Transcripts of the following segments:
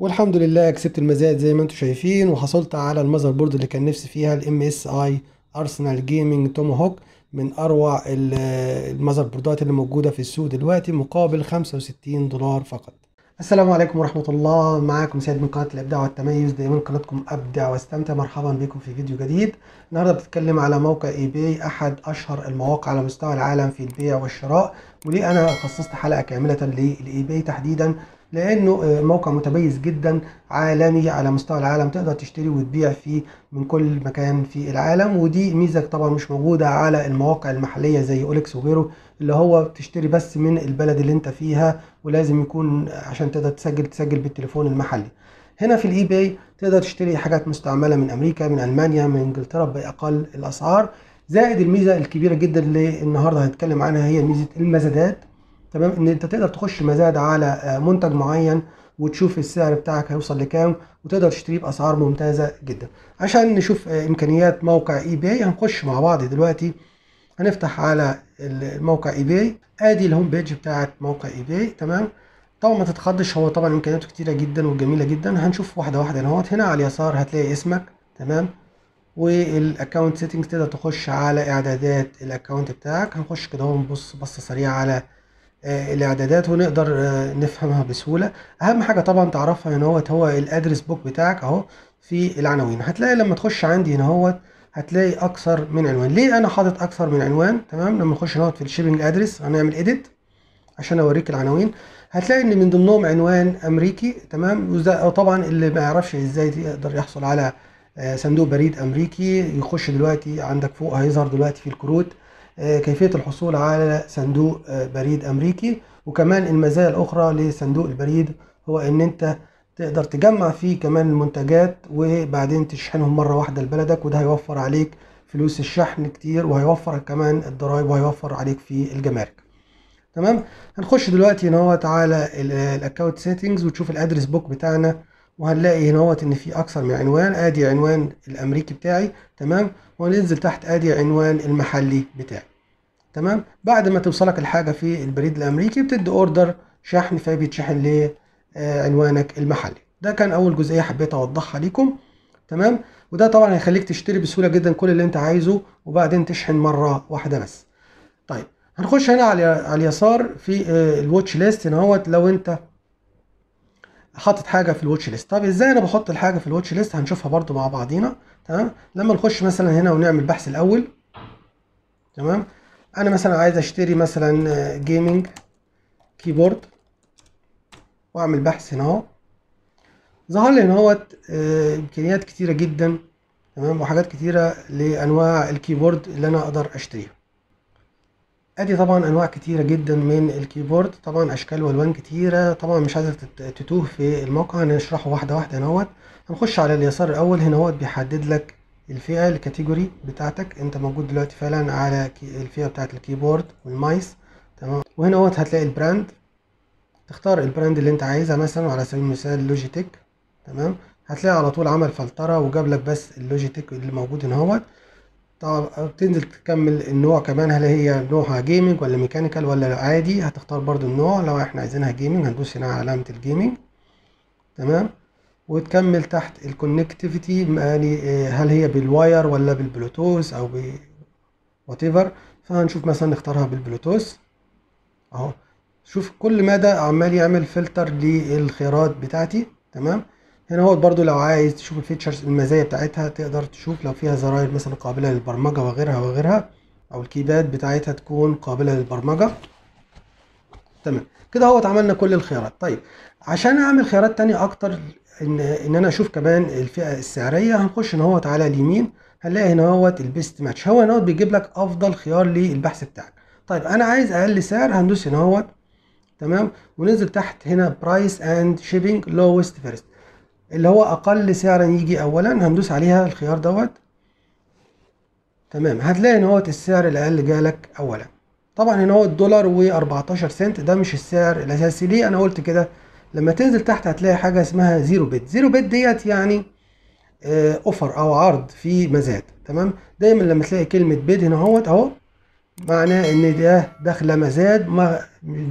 والحمد لله كسبت المزاد زي ما انتم شايفين وحصلت على المذر بورد اللي كان نفسي فيها الام اس اي ارسنال جيمنج توماهوك من اروع آه، المذر بوردات اللي موجوده في السوق دلوقتي مقابل 65 دولار فقط السلام عليكم ورحمه الله معاكم سيد من قناه الابداع والتميز دايما قناتكم ابدع واستمتع مرحبا بكم في فيديو جديد النهارده بتتكلم على موقع اي باي احد اشهر المواقع على مستوى العالم في البيع والشراء وليه انا خصصت حلقه كامله للاي باي تحديدا لانه آه، موقع متميز جدا عالمي على مستوى العالم تقدر تشتري وتبيع فيه من كل مكان في العالم ودي ميزه طبعا مش موجوده على المواقع المحليه زي اولكس وغيره اللي هو بتشتري بس من البلد اللي انت فيها ولازم يكون عشان تقدر تسجل تسجل بالتليفون المحلي هنا في الاي باي تقدر تشتري حاجات مستعمله من امريكا من المانيا من انجلترا باقل الاسعار زائد الميزه الكبيره جدا اللي النهارده هنتكلم عنها هي ميزه المزادات تمام ان انت تقدر تخش مزاد على آه، منتج معين وتشوف السعر بتاعك هيوصل لكام وتقدر تشتريه باسعار ممتازه جدا عشان نشوف آه، امكانيات موقع اي باي هنخش مع بعض دلوقتي هنفتح على الموقع اي باي ادي الهوم بيج بتاعه موقع اي باي تمام طبعا ما تتخضش هو طبعا امكانياته كتيره جدا وجميله جدا هنشوف واحده واحده اهوت هنا على اليسار هتلاقي اسمك تمام والاكونت سيتنجز تقدر تخش على اعدادات الاكونت بتاعك هنخش كده اهو نبص بصه سريعه على آه، الاعدادات ونقدر آه، نفهمها بسهوله اهم حاجه طبعا تعرفها هنا هو هو الادرس بوك بتاعك اهو في العناوين هتلاقي لما تخش عندي هنا هو هتلاقي اكثر من عنوان ليه انا حاطط اكثر من عنوان تمام لما نخش هنا في الشيبنج ادرس هنعمل اديت عشان اوريك العناوين هتلاقي ان من ضمنهم عنوان امريكي تمام وطبعا طبعا اللي ما يعرفش ازاي يقدر يحصل على آه، صندوق بريد امريكي يخش دلوقتي عندك فوق هيظهر دلوقتي في الكروت آه، كيفية الحصول على صندوق آه، بريد أمريكي وكمان المزايا الأخرى لصندوق البريد هو إن أنت تقدر تجمع فيه كمان المنتجات وبعدين تشحنهم مرة واحدة لبلدك وده هيوفر عليك فلوس الشحن كتير وهيوفر كمان الضرايب وهيوفر عليك في الجمارك تمام هنخش دلوقتي هنا على الاكونت سيتنجز وتشوف الادرس بوك بتاعنا وهنلاقي هنا ان في اكثر من عنوان ادي عنوان الامريكي بتاعي تمام وننزل تحت ادي عنوان المحلي بتاعي تمام بعد ما توصلك الحاجه في البريد الامريكي بتدي اوردر شحن فبيتشحن لعنوانك آه، المحلي ده كان اول جزئيه حبيت اوضحها ليكم تمام وده طبعا هيخليك تشتري بسهوله جدا كل اللي انت عايزه وبعدين تشحن مره واحده بس طيب هنخش هنا على على اليسار في آه، الواتش ليست هنا لو انت حاطط حاجه في الواتش ليست طب ازاي انا بحط الحاجه في الواتش ليست هنشوفها برده مع بعضينا تمام لما نخش مثلا هنا ونعمل بحث الاول تمام انا مثلا عايز اشتري مثلا جيمنج كيبورد واعمل بحث هنا اهو ظهر لي ان هو آه، امكانيات كتيره جدا تمام وحاجات كتيره لانواع الكيبورد اللي انا اقدر اشتريها ادي طبعا انواع كتيره جدا من الكيبورد طبعا اشكال والوان كتيره طبعا مش عايزك تتوه في الموقع هنشرحه واحده واحده اهوت هنخش على اليسار الاول اهوت بيحدد لك الفئه الكاتيجوري بتاعتك انت موجود دلوقتي فعلا على الفئه بتاعه الكيبورد والمايس تمام وهنا اهوت هتلاقي البراند تختار البراند اللي انت عايزها مثلا على سبيل المثال لوجيتك تمام هتلاقي على طول عمل فلتره وجاب لك بس اللوجيتك اللي موجود هنا اهوت طبعا تنزل تكمل النوع كمان هل هي نوعها جيمنج ولا ميكانيكال ولا عادي هتختار برضو النوع لو احنا عايزينها جيمنج هندوس هنا على علامة الجيمنج تمام وتكمل تحت الكونكتيفيتي يعني آه، هل هي بالواير ولا بالبلوتوث او ب وات ايفر فهنشوف مثلا نختارها بالبلوتوث اهو شوف كل مدى عمال يعمل فلتر للخيارات بتاعتي تمام هنا يعني هو برضو لو عايز تشوف الفيتشرز المزايا بتاعتها تقدر تشوف لو فيها زراير مثلا قابلة للبرمجة وغيرها وغيرها او الكيباد بتاعتها تكون قابلة للبرمجة تمام كده هو عملنا كل الخيارات طيب عشان اعمل خيارات تانية اكتر ان ان انا اشوف كمان الفئة السعرية هنخش ان هو على اليمين هنلاقي هنا هو البيست ماتش هو هنا بيجيب لك افضل خيار للبحث بتاعك طيب انا عايز اقل سعر هندوس هنا هوت تمام وننزل تحت هنا برايس اند شيبنج لوست فيرست اللي هو اقل سعرا يجي اولا هندوس عليها الخيار دوت تمام هتلاقي ان هو السعر الاقل جالك اولا طبعا هنا هو الدولار و14 سنت ده مش السعر الاساسي ليه انا قلت كده لما تنزل تحت هتلاقي حاجه اسمها زيرو بيت زيرو بيت ديت يعني آه، اوفر او عرض في مزاد تمام دايما لما تلاقي كلمه بيت هنا اهوت اهو معناه ان ده داخله مزاد ما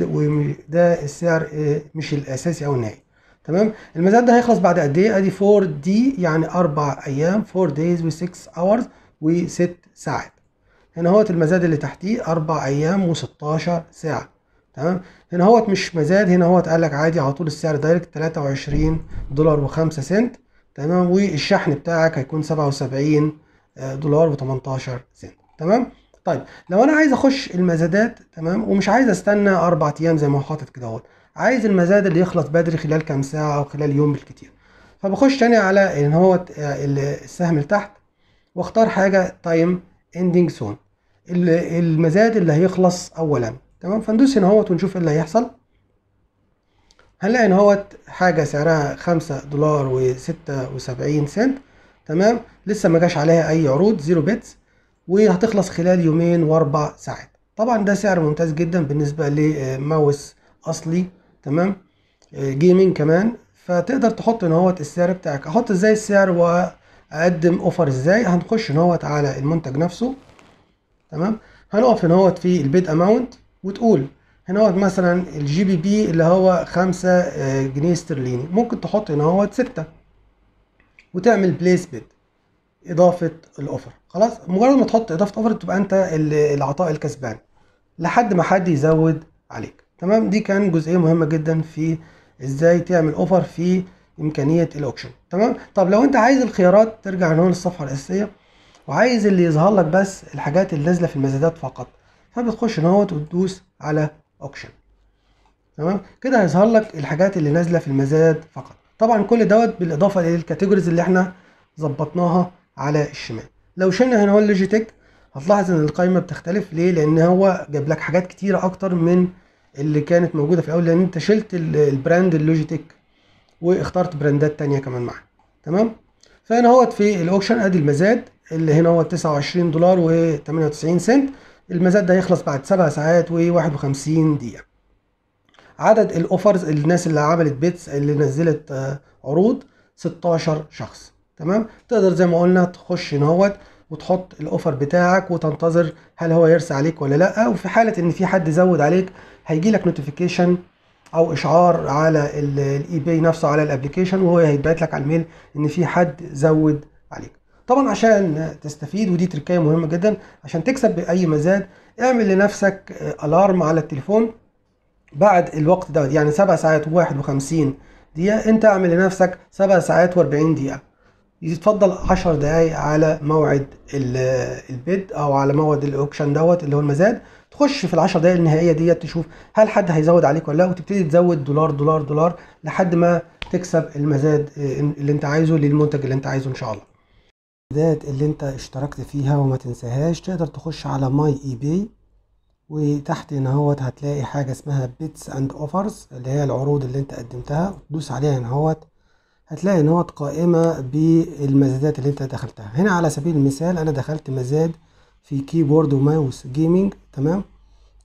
وده السعر آه، مش الاساسي او النهائي تمام المزاد ده هيخلص بعد قد ايه ادي 4 دي يعني اربع ايام 4 دايز و6 اورز و6 ساعات هنا هوت المزاد اللي تحتيه اربع ايام و16 ساعه تمام هنا هوت مش مزاد هنا هوت قال لك عادي على طول السعر دايركت 23 دولار و5 سنت تمام والشحن بتاعك هيكون 77 آه، دولار و18 سنت تمام طيب لو انا عايز اخش المزادات تمام ومش عايز استنى اربع ايام زي ما هو حاطط كده اهوت عايز المزاد اللي يخلص بدري خلال كام ساعه او خلال يوم بالكتير فبخش تاني على ان هو آه، السهم اللي تحت واختار حاجه تايم اندنج سون المزاد اللي هيخلص اولا تمام فندوس هنا اهوت ونشوف ايه اللي هيحصل هنلاقي ان اهوت حاجه سعرها خمسة دولار وستة وسبعين سنت تمام لسه ما جاش عليها اي عروض زيرو بيتس وهتخلص خلال يومين واربع ساعات طبعا ده سعر ممتاز جدا بالنسبه لماوس اصلي تمام آه، جيمنج كمان فتقدر تحط ان هوت السعر بتاعك احط ازاي السعر واقدم اوفر ازاي هنخش ان هوت على المنتج نفسه تمام هنقف هنا هوت في البيد اماونت وتقول هنا هوت مثلا الجي بي بي اللي هو خمسة آه، جنيه استرليني ممكن تحط هنا هوت ستة وتعمل بليس بيد اضافه الاوفر خلاص مجرد ما تحط اضافه اوفر تبقى انت العطاء الكسبان لحد ما حد يزود عليك تمام دي كان جزئيه مهمه جدا في ازاي تعمل اوفر في امكانيه الاوكشن تمام طب لو انت عايز الخيارات ترجع هنا للصفحه الاساسيه وعايز اللي يظهر لك بس الحاجات اللي نازله في المزادات فقط فبتخش هنا وتدوس على اوكشن تمام كده هيظهر لك الحاجات اللي نازله في المزاد فقط طبعا كل دوت بالاضافه للكاتيجوريز اللي احنا ظبطناها على الشمال لو شلنا هنا هو اللوجيتك هتلاحظ ان القائمه بتختلف ليه لان هو جاب لك حاجات كتيره اكتر من اللي كانت موجوده في الاول لان انت شلت البراند اللوجيتك واخترت براندات تانية كمان معاه تمام فهنا اهوت في الاوكشن ادي المزاد اللي هنا هو 29 دولار و98 سنت المزاد ده هيخلص بعد 7 ساعات و51 دقيقه عدد الاوفرز الناس اللي عملت بيتس اللي نزلت آه، عروض 16 شخص تمام تقدر زي ما قلنا تخش هنا وتحط الاوفر بتاعك وتنتظر هل هو يرسى عليك ولا لا وفي حاله ان في حد زود عليك هيجي لك نوتيفيكيشن او اشعار على الاي باي نفسه على الابلكيشن وهو هيتبعت لك على الميل ان في حد زود عليك طبعا عشان تستفيد ودي تركية مهمه جدا عشان تكسب باي مزاد اعمل لنفسك الارم على التليفون بعد الوقت ده يعني 7 ساعات و51 دقيقه انت اعمل لنفسك 7 ساعات و40 دقيقه يتفضل 10 دقايق على موعد البيد او على موعد الاوكشن دوت اللي هو المزاد تخش في العشر دقائق النهائيه ديت تشوف هل حد هيزود عليك ولا لا وتبتدي تزود دولار دولار دولار لحد ما تكسب المزاد آه، اللي انت عايزه للمنتج اللي انت عايزه ان شاء الله العداد اللي انت اشتركت فيها وما تنساهاش تقدر تخش على ماي اي بي وتحت هنا اهوت هتلاقي حاجه اسمها بيتس اند اوفرز اللي هي العروض اللي انت قدمتها تدوس عليها هنا اهوت هتلاقي ان قائمه بالمزادات اللي انت دخلتها هنا على سبيل المثال انا دخلت مزاد في كيبورد وماوس جيمنج تمام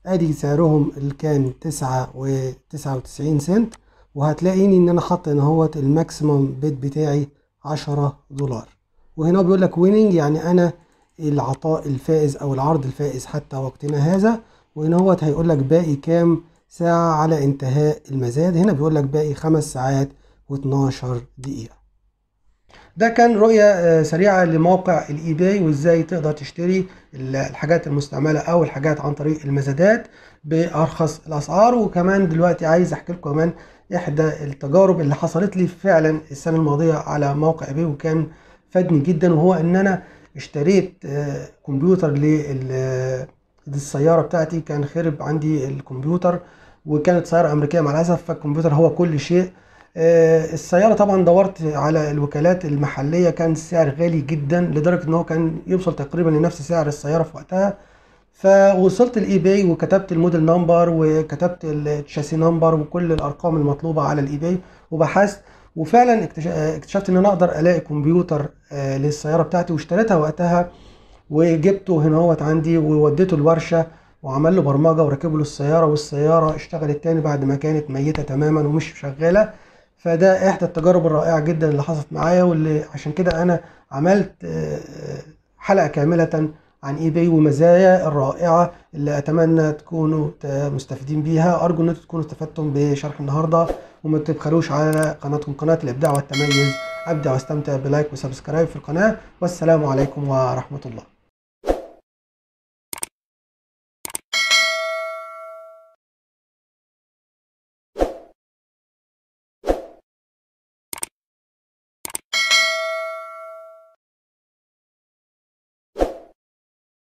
ادي سعرهم اللي كان تسعة وتسعة وتسعين سنت وهتلاقيني ان انا حاطط ان هو الماكسيمم بيت بتاعي عشرة دولار وهنا بيقول لك ويننج يعني انا العطاء الفائز او العرض الفائز حتى وقتنا هذا وهنا هو هيقول لك باقي كام ساعة على انتهاء المزاد هنا بيقول لك باقي خمس ساعات و12 دقيقة ده كان رؤية آه، سريعة لموقع الاي باي وازاي تقدر تشتري الحاجات المستعملة او الحاجات عن طريق المزادات بارخص الاسعار وكمان دلوقتي عايز احكي لكم كمان احدى التجارب اللي حصلت لي فعلا السنة الماضية على موقع اي باي وكان فادني جدا وهو ان انا اشتريت آه، كمبيوتر آه، للسيارة بتاعتي كان خرب عندي الكمبيوتر وكانت سيارة امريكية مع الاسف فالكمبيوتر هو كل شيء آه، السيارة طبعا دورت على الوكالات المحلية كان السعر غالي جدا لدرجة ان هو كان يوصل تقريبا لنفس سعر السيارة في وقتها فوصلت باي وكتبت الموديل نمبر وكتبت الشاسي نمبر وكل الارقام المطلوبة على الاي باي وبحثت وفعلا آه، اكتشفت ان انا اقدر الاقي كمبيوتر آه، للسيارة بتاعتي واشتريتها وقتها وجبته هنا هوت عندي ووديته الورشة وعمل له برمجة وركب له السيارة والسيارة اشتغلت تاني بعد ما كانت ميتة تماما ومش شغالة فده احدى التجارب الرائعه جدا اللي حصلت معايا واللي عشان كده انا عملت آه، آه، حلقه كامله عن اي باي ومزايا الرائعه اللي اتمنى تكونوا مستفيدين بيها ارجو ان تكونوا استفدتم بشرح النهارده وما تبخلوش على قناتكم قناه الابداع والتميز ابدع واستمتع بلايك وسبسكرايب في القناه والسلام عليكم ورحمه الله